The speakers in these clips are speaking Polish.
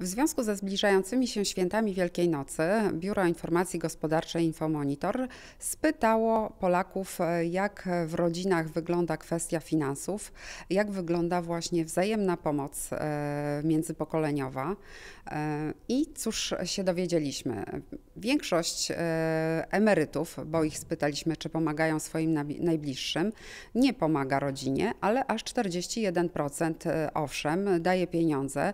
W związku ze zbliżającymi się świętami Wielkiej Nocy Biuro Informacji Gospodarczej Infomonitor spytało Polaków, jak w rodzinach wygląda kwestia finansów, jak wygląda właśnie wzajemna pomoc e, międzypokoleniowa. E, I cóż się dowiedzieliśmy? Większość e, emerytów, bo ich spytaliśmy, czy pomagają swoim najbliższym, nie pomaga rodzinie, ale aż 41% owszem, daje pieniądze.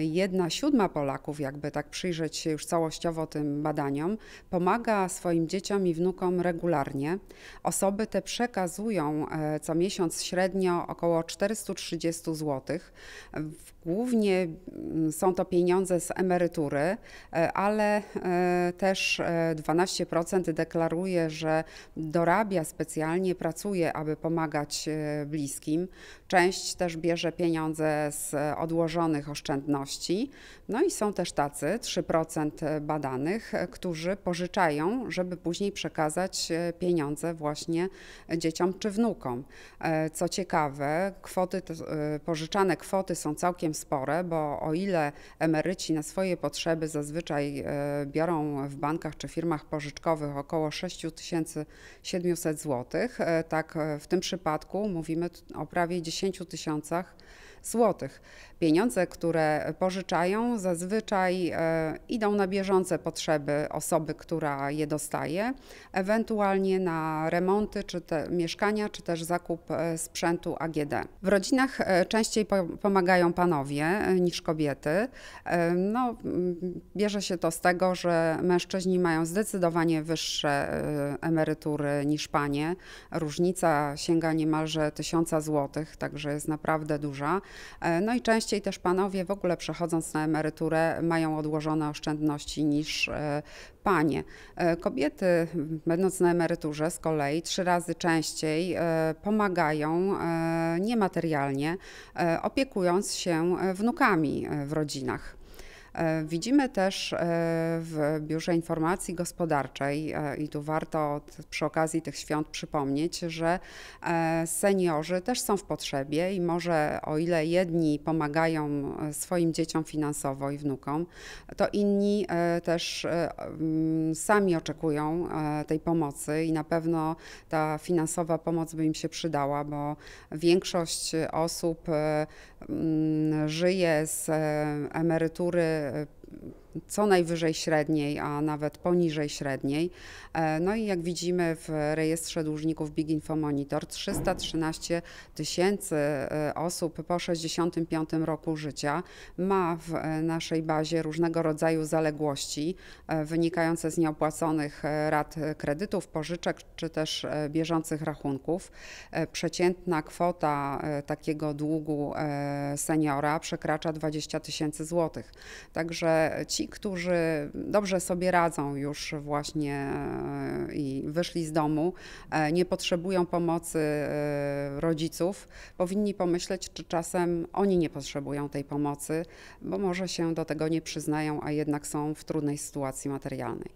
Jedna jedna siódma Polaków, jakby tak przyjrzeć się już całościowo tym badaniom, pomaga swoim dzieciom i wnukom regularnie. Osoby te przekazują e, co miesiąc średnio około 430 zł. Głównie mm, są to pieniądze z emerytury, e, ale e, też 12% deklaruje, że dorabia specjalnie, pracuje, aby pomagać bliskim. Część też bierze pieniądze z odłożonych oszczędności, no i są też tacy, 3% e, badanych, e, którzy pożyczają, żeby później przekazać e, pieniądze właśnie dzieciom czy wnukom. Co ciekawe, kwoty, pożyczane kwoty są całkiem spore, bo o ile emeryci na swoje potrzeby zazwyczaj biorą w bankach czy firmach pożyczkowych około 6700 zł, tak w tym przypadku mówimy o prawie 10 tysiącach złotych. Pieniądze, które pożyczają, posiadają, zazwyczaj e, idą na bieżące potrzeby osoby, która je dostaje, ewentualnie na remonty czy mieszkania, czy też zakup e, sprzętu AGD. W rodzinach e, częściej pomagają panowie niż kobiety. No, mm, bierze się to z tego, że mężczyźni mają zdecydowanie wyższe emerytury niż panie. Różnica sięga niemalże tysiąca złotych, także jest naprawdę duża. No i częściej też panowie w ogóle przechodząc na emeryturę mają odłożone oszczędności niż e, panie. E, kobiety, będąc na emeryturze z kolei, trzy razy częściej e, pomagają niematerialnie, opiekując się wnukami w rodzinach. E, widzimy też e, w Biurze Informacji Gospodarczej, e, i tu warto przy okazji tych świąt przypomnieć, że seniorzy też są w potrzebie i może o ile jedni pomagają swoim dzieciom finansowo i wnukom, to inni też mm, sami oczekują tej pomocy i na pewno ta finansowa pomoc by im się przydała, bo większość osób mm, żyje z emerytury euh, co najwyżej średniej, a nawet poniżej średniej. E, no i jak widzimy w rejestrze dłużników Big Info Monitor 313 tysięcy e, osób po 65 roku życia ma w e, naszej bazie różnego rodzaju zaległości wynikające z nieopłaconych rat kredytów, pożyczek czy też bieżących rachunków. Przeciętna kwota takiego długu seniora przekracza 20 tysięcy złotych. Także ci, którzy dobrze sobie radzą już właśnie e, i wyszli z domu, e, nie potrzebują pomocy e, rodziców, powinni pomyśleć, czy czasem oni nie potrzebują tej pomocy, bo może się do tego nie przyznają, a jednak są w trudnej sytuacji materialnej.